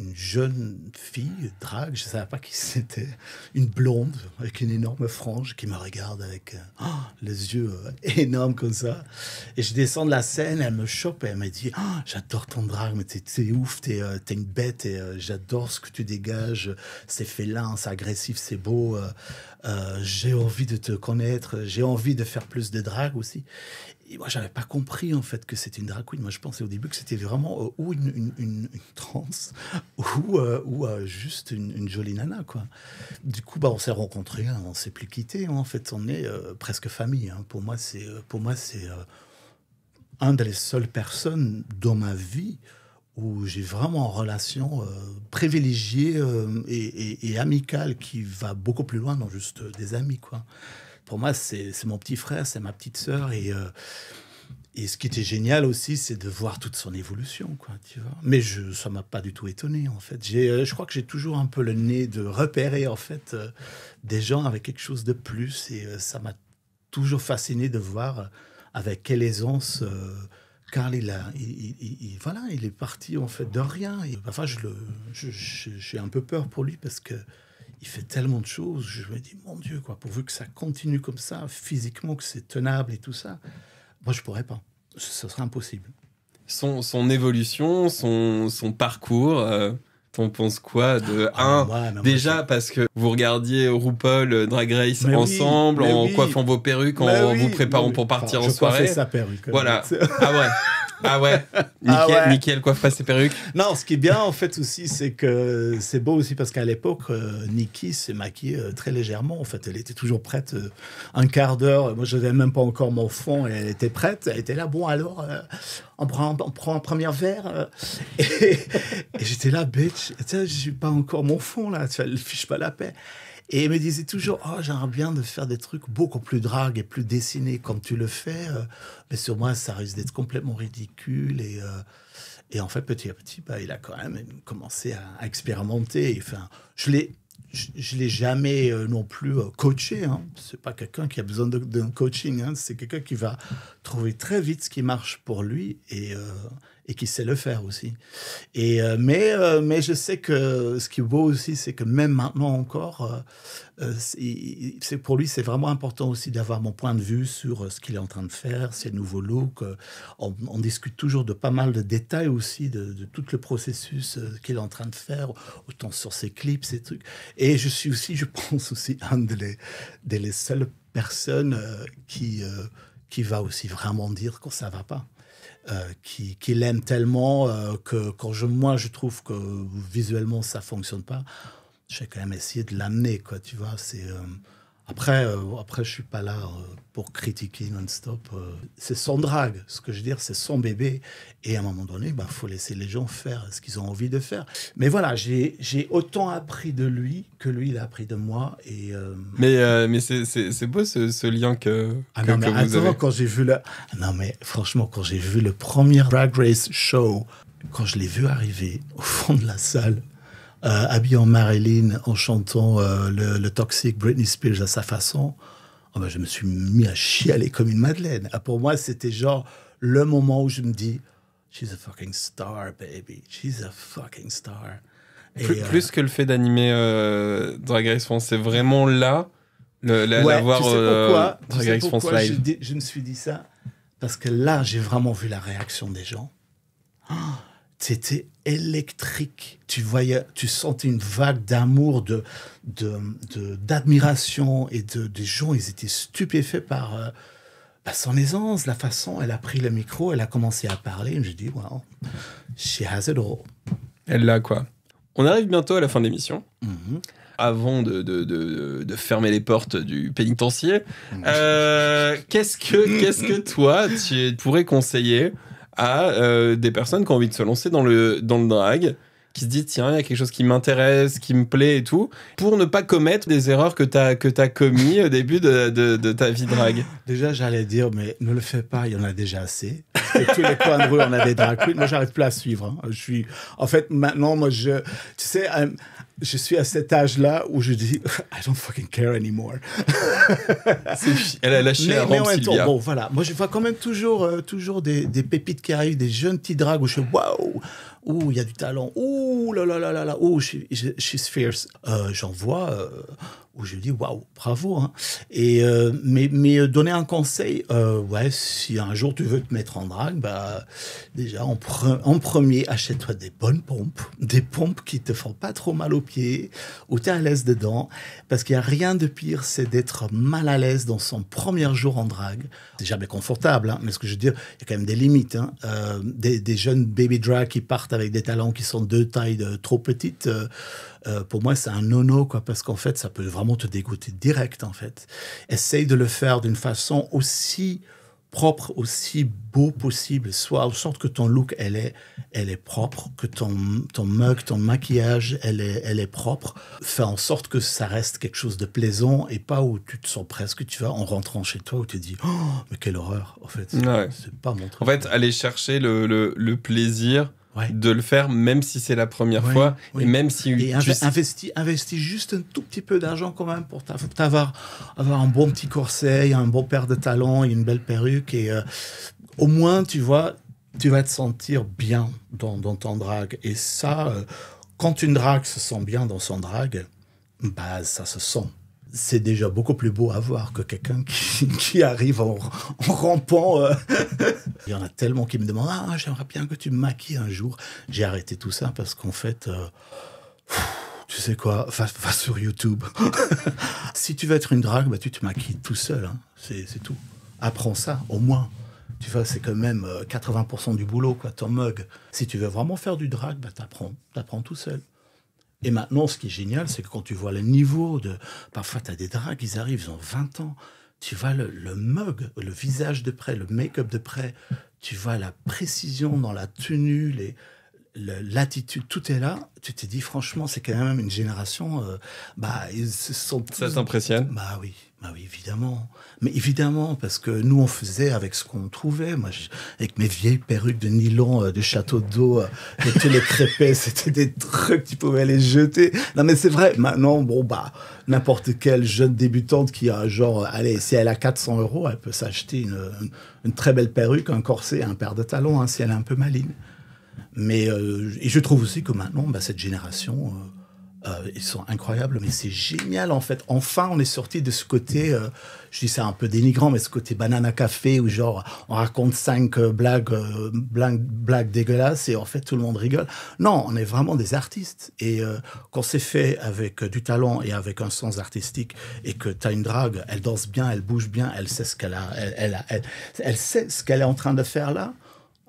une jeune fille drague, je ne savais pas qui (laughs) c'était, une blonde avec une énorme frange qui me regarde avec euh, oh, les yeux euh, énormes comme ça. Et je descends de la scène, elle me chope et elle me dit oh, J'adore ton drague, mais t'es ouf, euh, t'es une bête et j'adore ce que tu dégages. C'est félin, c'est agressif, c'est beau. j'ai envie de te connaître, j'ai envie de faire plus de drague aussi. Et moi, j'avais pas compris en fait que c'était une drag Moi, je pensais au début que c'était vraiment euh, ou une, une, transe (laughs) ou, euh, ou euh, juste une, jolie nana, quoi. Du coup, bah, on s'est rencontrés, hein, on s'est plus quittés. Hein. En fait, on est presque famille. Hein. Pour moi, c'est pour moi c'est un des seules personnes dans ma vie où j'ai vraiment une relation privilégiée et, et, amicale qui va beaucoup plus loin dans juste des amis, quoi pour moi, c'est mon petit frère, c'est ma petite sœur. Et, euh, et ce qui était génial aussi, c'est de voir toute son évolution, quoi, tu vois. Mais je, ça m'a pas du tout étonné, en fait. Euh, je crois que j'ai toujours un peu le nez de repérer, en fait, euh, des gens avec quelque chose de plus. Et ça m'a toujours fasciné de voir avec quelle aisance Carl, il, il, voilà, il est parti, en fait, de rien. Et, enfin, je, le, j'ai un peu peur pour lui parce que il fait tellement de choses. Je me dis, mon Dieu, quoi, pourvu que ça continue comme ça, physiquement, que c'est tenable et tout ça. Moi, je pourrais pas. Ce serait impossible. Son, son évolution, son, son parcours. on euh, T'en penses quoi de ah, Déjà parce que vous regardiez RuPaul, euh, Drag Race ensemble, en coiffant vos perruques, en vous préparant pour partir en je soirée. sa perruque. Hein, voilà. ah ouais. (laughs) Ah ouais. Nickel, (laughs) ah ses perruques. Non, ce qui est bien en fait aussi, c'est que c'est beau aussi parce qu'à l'époque, euh, Nikki s'est maquillée euh, très légèrement. En fait, elle était toujours prête euh, un quart d'heure. Moi, je n'avais même pas encore mon fond et elle était prête. Elle était là, bon alors, on, prend, un premier verre. (laughs) et, j'étais là, bitch, je n'ai pas encore mon fond là, tu ne fiche pas la paix. Et elle me disait toujours, oh, j'aimerais bien de faire des trucs beaucoup plus drague et plus dessinés comme tu le fais, mais sur moi, ça risque d'être complètement ridicule. Euh, et, en fait petit à petit bah, il a quand même commencé à, expérimenter. Enfin, je l'ai je, l'ai jamais euh, non plus euh, coaché. Hein. C'est pas quelqu'un qui a besoin d'un coaching. Hein. C'est quelqu'un qui va trouver très vite ce qui marche pour lui et, et qui sait le faire aussi. Et, euh, mais, euh, mais je sais que ce qui est beau aussi, c'est que même maintenant encore, euh, c'est pour lui, c'est vraiment important aussi d'avoir mon point de vue sur ce qu'il est en train de faire, ses nouveaux looks. On, discute toujours de pas mal de détails aussi de, tout le processus qu'il est en train de faire, autant sur ses clips, ces trucs. Et je suis aussi, je (laughs) pense aussi, un des, les seules personnes qui qui va aussi vraiment dire quand ça va pas. Euh, qui, qui tellement euh, que quand je, moi je trouve que visuellement ça fonctionne pas, j'ai quand même essayé de l'amener, quoi, tu vois. C'est. Euh, après, je euh, après je suis pas là euh, pour critiquer non-stop. Euh, c'est son drague, ce que je veux dire, c'est son bébé. Et à un moment donné, il ben, faut laisser les gens faire ce qu'ils ont envie de faire. Mais voilà, j'ai autant appris de lui que lui, il a appris de moi. Et, Mais, mais c'est beau ce, lien que, ah quand j'ai vu là. Non, mais franchement, quand j'ai vu le premier Drag Race show, quand je l'ai vu arriver au fond de la salle, euh, habillant en Marilyn, en chantant euh, le, toxique toxic Britney Spears à sa façon, oh ben, je me suis mis à chialer comme une madeleine. Ah, pour moi, c'était genre le moment où je me dis, she's a fucking star, baby, she's a fucking star. Euh, plus, que le fait d'animer Drag Race France, c'est vraiment là, le, pourquoi, Drag Race France live. Je, me suis dit ça parce que là, j'ai vraiment vu la réaction des gens. Oh, c'était électrique. Tu voyais, tu sentais une vague d'amour, de, d'admiration de, d'admiration et de, des gens, ils étaient stupéfaits par, euh, bah, son aisance, la façon. Elle a pris le micro, elle a commencé à parler. Et je dis, wow, she has it all. Elle l'a quoi. On arrive bientôt à la fin de l'émission. Mm-hmm. Avant de, de, de, fermer les portes du pénitencier, mm-hmm. euh, que qu'est-ce que toi tu pourrais conseiller à euh, des personnes qui ont envie de se lancer dans le, dans le drag qui se disent tiens il y a quelque chose qui m'intéresse qui me plaît et tout pour ne pas commettre des erreurs que t'as que as commis au début de, de, ta vie drague (laughs) déjà j'allais dire mais ne le fais pas il y en a déjà assez tous les coins de rue on a des drag queens moi j'arrive plus à suivre hein. je suis en fait maintenant moi je tu sais euh, je suis à cet âge-là où je dis (laughs) I don't fucking care anymore. (laughs) Elle a lâché mais, la rampe, Sylvia. bon, voilà. Moi, je vois quand même toujours, euh, toujours des, pépites qui arrivent, des jeunes petits dragues où je suis waouh, ouh, il y a du talent, ouh là là là là là, ouh, she's, fierce. Euh, j'en vois. Euh, où je dis waouh, bravo. Hein. Et, euh, mais, euh, donner un conseil, euh, ouais, si un jour tu veux te mettre en drague, bah, déjà en, premier, achète-toi des bonnes pompes, des pompes qui te font pas trop mal aux pieds, où tu es à l'aise dedans. Parce qu'il n'y a rien de pire, c'est d'être mal à l'aise dans son premier jour en drague. C'est jamais confortable, hein, mais ce que je veux dire, il y a quand même des limites. Hein. des, jeunes baby drag qui partent avec des talons qui sont deux tailles de, trop petites. Euh, pour moi, c'est un nono, quoi, parce qu'en fait, ça peut vraiment te dégoûter direct, en fait. Essaye de le faire d'une façon aussi propre, aussi beau possible, soit en sorte que ton look, elle est, elle est propre, que ton, ton mug, ton maquillage, elle est, elle est propre. Fais en sorte que ça reste quelque chose de plaisant et pas où tu te sens presque, tu vas en rentrant chez toi, où tu te dis, oh, mais quelle horreur, en fait. C'est pas mon truc. En fait, aller chercher le plaisir de le faire, même si c'est la première fois, et même si et investis, juste un tout petit peu d'argent quand même pour t'avoir avoir un bon petit corset, un bon paire de talons, et une belle perruque, et euh, au moins, tu vois, tu vas te sentir bien dans, ton drag Et ça, euh, quand une drague se sent bien dans son drag bah, ça se sent c'est déjà beaucoup plus beau à voir que quelqu'un qui, (laughs) arrive en, rampant. Euh. (laughs) Il y en a tellement qui me demandent Ah, j'aimerais bien que tu me maquilles un jour. J'ai arrêté tout ça parce qu'en fait. Euh, tu sais quoi, va, sur YouTube. (laughs) si tu veux être une drague, bah, tu te maquilles tout seul. Hein. C'est tout. Apprends ça, au moins. Tu vois, c'est quand même 80% euh, du boulot, quoi, ton mug. Si tu veux vraiment faire du drague, bah, t'apprends. T'apprends tout seul. Et maintenant, ce qui est génial, c'est que quand tu vois le niveau de. Parfois, tu as des draps ils arrivent, ils ont 20 ans. Tu vois le, le mug, le visage de près, le make-up de près. Tu vois la précision dans la tenue, les l'attitude, tout est là. Tu te dis, franchement, c'est quand même une génération. Euh, bah, ils se sont. Ça t'impressionne Bah oui. Bah oui, évidemment. Mais évidemment, parce que nous, on faisait avec ce qu'on trouvait. Moi, avec mes vieilles perruques de nylon, euh, de château d'eau, euh, les crépets, (laughs) c'était des trucs, qui pouvaient aller jeter. Non, mais c'est vrai. Maintenant, bon, bah, n'importe quelle jeune débutante qui a genre, euh, allez, si elle a 400 euros, elle peut s'acheter une, très belle perruque, un corset, un paire de talons, hein, si elle est un peu maligne. Mais, et je trouve aussi que maintenant, bah, cette génération, euh, ils sont incroyables, mais c'est génial en fait. Enfin, on est sorti de ce côté, euh, je dis ça un peu dénigrant, mais ce côté banane à café où genre on raconte cinq euh, blagues, blagues, dégueulasses et en fait tout le monde rigole. Non, on est vraiment des artistes. Et quand c'est fait avec du talent et avec un sens artistique et que tu as une drague, elle danse bien, elle bouge bien, elle sait ce qu'elle a, elle sait ce qu'elle est en train de faire là.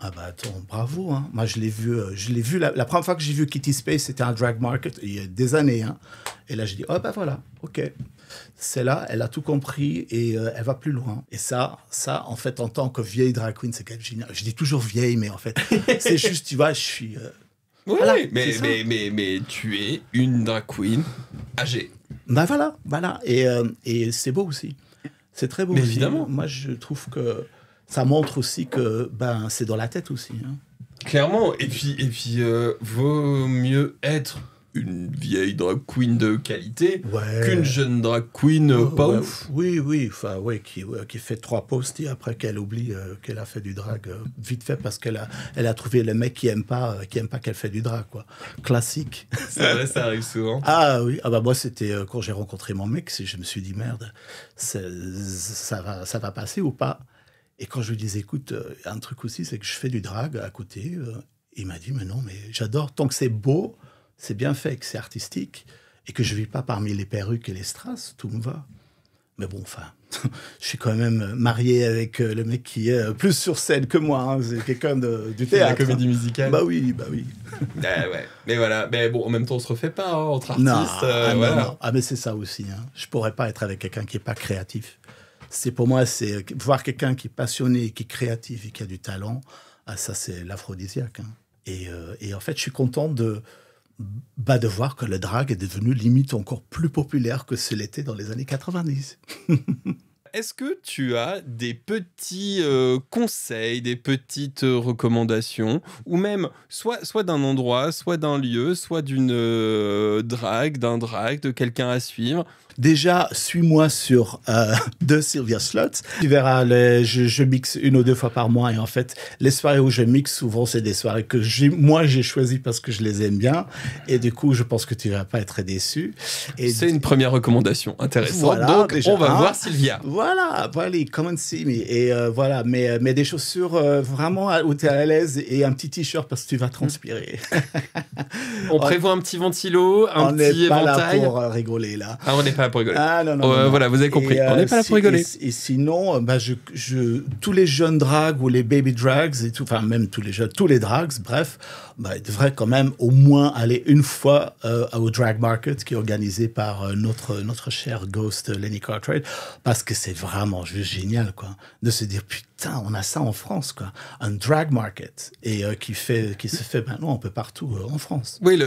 Ah bah attends, bravo. Hein. Moi, je l'ai vu. Euh, je l'ai vu la, première fois que j'ai vu Kitty Space, c'était un drag market il y a des années. Hein. Et là, j'ai dit, oh bah voilà, ok. C'est là, elle a tout compris et euh, elle va plus loin. Et ça, ça, en fait, en tant que vieille drag queen, c'est quand génial. Je dis toujours vieille, mais en fait, (laughs) c'est juste, tu vois, je suis. Euh, oui, mais, mais, mais, tu es une drag queen âgée. Bah voilà, voilà. Et, c'est beau aussi. C'est très beau. Mais aussi. évidemment. Moi, je trouve que ça montre aussi que ben, c'est dans la tête aussi. Hein. Clairement, et puis, et puis euh, vaut mieux être une vieille drag queen de qualité qu'une jeune drag queen pauvre euh, pas Oui, oui, enfin, qui, fait trois posts et après qu'elle oublie euh, qu'elle a fait du drag vite fait parce qu'elle a, elle a trouvé le mec qui aime pas, qui aime pas qu'elle fait du drag, quoi. Classique. (laughs) ça arrive souvent. Ah oui, ah bah moi c'était quand j'ai rencontré mon mec, je me suis dit merde, ça ça va passer ou pas et quand je lui dis, écoute, euh, un truc aussi, c'est que je fais du drag à côté. Euh, il m'a dit, mais non, mais j'adore. Tant que c'est beau, c'est bien fait, que c'est artistique, et que je ne vis pas parmi les perruques et les strass, tout me va. Mais bon, enfin, (laughs) je suis quand même marié avec euh, le mec qui est plus sur scène que moi. Hein. C'est quelqu'un du théâtre. la comédie musicale. Bah oui, bah oui. (laughs) Ah mais voilà. Mais bon, en même temps, on ne se refait pas hein, entre artistes. Ah, ah, mais c'est ça aussi. Je hein. Je pourrais pas être avec quelqu'un qui n'est pas créatif c'est pour moi, c'est euh, voir quelqu'un qui est passionné, qui est créatif et qui a du talent, ah, ça c'est l'aphrodisiaque. Hein. Et, euh, et, en fait, je suis content de, bah, de voir que le drag est devenu limite encore plus populaire que ce l'était dans les années 90. (laughs) Est-ce que tu as des petits euh, conseils, des petites recommandations, ou même soit, d'un endroit, soit d'un lieu, soit d'une drague, d'un drag, de quelqu'un à suivre Déjà, suis-moi sur euh, (laughs) Sylvia Slot. Tu verras, je, mixe une ou deux fois par mois. Et en fait, les soirées où je mixe, souvent, c'est des soirées que moi, j'ai choisies parce que je les aime bien. Et du coup, je pense que tu vas pas être déçu. C'est une première recommandation intéressante. Donc, on va hein. voir Sylvia. Voilà, voilà, come and see me. Et euh, voilà, mais, euh, mais des chaussures euh, vraiment où tu es à l'aise et un petit t-shirt parce que tu vas transpirer. (laughs) on, prévoit un petit ventilo, un petit éventail. On n'est pas là pour rigoler, là. Ah, on n'est pas pour rigoler. Ah non, non. Euh, voilà, vous avez compris. Euh, on n'est pas là pour rigoler. Et, sinon, euh, bah, je, tous les jeunes drags ou les baby drags, et tout, enfin même tous les jeunes, tous les drags, bref, bah, ils devraient quand même au moins aller une fois au drag market qui est organisé par notre, notre cher ghost Lenny Cartwright, parce que c'est vraiment juste génial, quoi, de se dire putain on a ça en France, quoi. Un drag market. Et euh, qui, fait, qui se fait maintenant un peu partout euh, en France. Oui,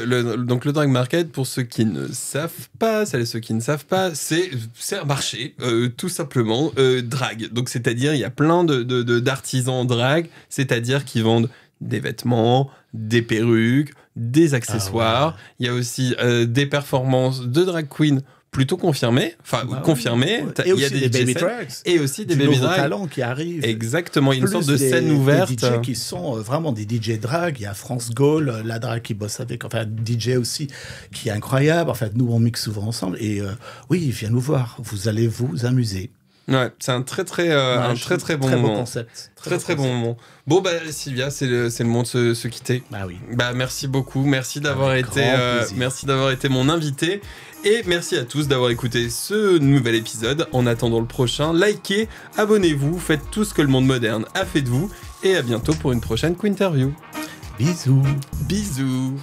donc le drag market, pour ceux qui ne savent pas, celles et ceux qui ne savent pas, c'est un marché, euh, tout simplement, drag. Donc c'est-à-dire, il y a plein d'artisans drag, c'est-à-dire qui vendent des vêtements, des perruques, des accessoires. Ah il y a aussi des performances de drag queen plutôt confirmé, enfin bah confirmé. il y a des, baby et aussi des du talents qui arrivent. Exactement, il une sorte de scène ouverte. Des DJ qui sont euh, vraiment des DJ drag. Il y a France Gaulle, euh, la drag qui bosse avec, enfin DJ aussi qui est incroyable. En fait, nous on mixe souvent ensemble et euh, oui, viens nous voir. Vous allez vous amuser. Ouais, c'est un très très très très bon moment. Très très, bon moment. Bon bah Sylvia, c'est le, moment de se, quitter. Bah oui. Bah merci beaucoup, merci d'avoir été merci d'avoir été mon invité et merci à tous d'avoir écouté ce nouvel épisode. En attendant le prochain, likez, abonnez-vous, faites tout ce que le monde moderne a fait de vous et à bientôt pour une prochaine interview. Bisous. Bisous.